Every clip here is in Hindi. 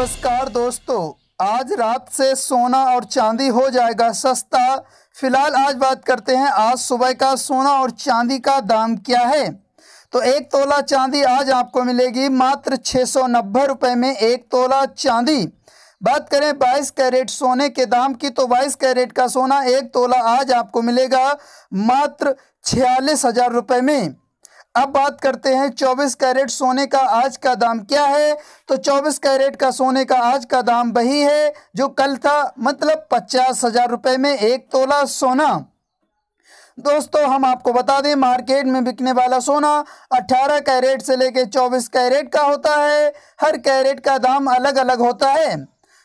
नमस्कार दोस्तों आज रात से सोना और चांदी हो जाएगा सस्ता फिलहाल आज बात करते हैं आज सुबह का सोना और चांदी का दाम क्या है तो एक तोला चांदी आज आपको मिलेगी मात्र छः सौ नब्बे रुपये में एक तोला चांदी बात करें 22 कैरेट सोने के दाम की तो 22 कैरेट का सोना एक तोला आज आपको मिलेगा मात्र छियालीस हज़ार रुपये में अब बात करते हैं 24 कैरेट सोने का आज का दाम क्या है तो 24 कैरेट का सोने का आज का दाम वही है जो कल था मतलब पचास हजार रुपये में एक तोला सोना दोस्तों हम आपको बता दें मार्केट में बिकने वाला सोना 18 कैरेट से लेकर 24 कैरेट का होता है हर कैरेट का दाम अलग अलग होता है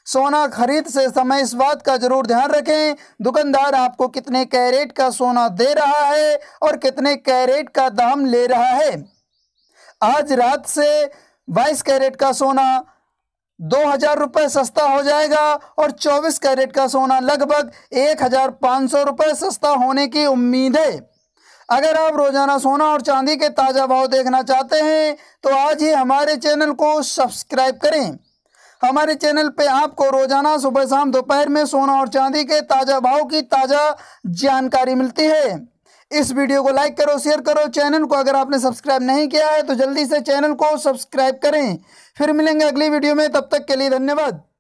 सोना खरीद से समय इस बात का जरूर ध्यान रखें दुकानदार आपको कितने कैरेट का सोना दे रहा है और कितने कैरेट का दाम ले रहा है आज रात से बाईस कैरेट का सोना दो हजार रुपये सस्ता हो जाएगा और चौबीस कैरेट का सोना लगभग एक हजार पाँच सौ रुपये सस्ता होने की उम्मीद है अगर आप रोजाना सोना और चांदी के ताज़ा भाव देखना चाहते हैं तो आज ही हमारे चैनल को सब्सक्राइब करें हमारे चैनल पे आपको रोजाना सुबह शाम दोपहर में सोना और चांदी के ताज़ा भाव की ताज़ा जानकारी मिलती है इस वीडियो को लाइक करो शेयर करो चैनल को अगर आपने सब्सक्राइब नहीं किया है तो जल्दी से चैनल को सब्सक्राइब करें फिर मिलेंगे अगली वीडियो में तब तक के लिए धन्यवाद